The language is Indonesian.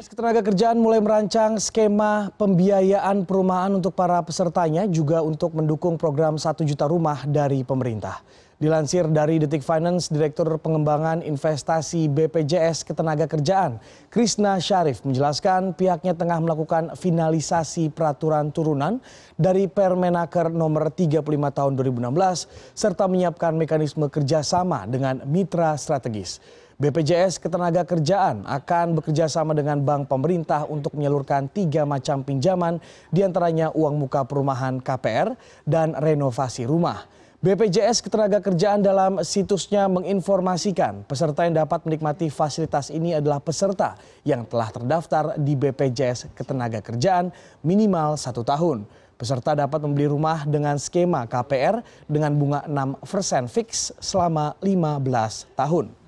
Dinas Ketenagakerjaan mulai merancang skema pembiayaan perumahan untuk para pesertanya juga untuk mendukung program 1 juta rumah dari pemerintah. Dilansir dari Detik Finance, Direktur Pengembangan Investasi BPJS Ketenagakerjaan, Krisna Syarif menjelaskan pihaknya tengah melakukan finalisasi peraturan turunan dari Permenaker nomor 35 tahun 2016 serta menyiapkan mekanisme kerjasama dengan mitra strategis bpjs ketenaga kerjaan akan bekerjasama dengan bank pemerintah untuk menyalurkan tiga macam pinjaman diantaranya uang muka perumahan kpr dan renovasi rumah BPJS Ketenagakerjaan dalam situsnya menginformasikan peserta yang dapat menikmati fasilitas ini adalah peserta yang telah terdaftar di BPJS Ketenagakerjaan minimal satu tahun. Peserta dapat membeli rumah dengan skema KPR dengan bunga 6% fix selama 15 tahun.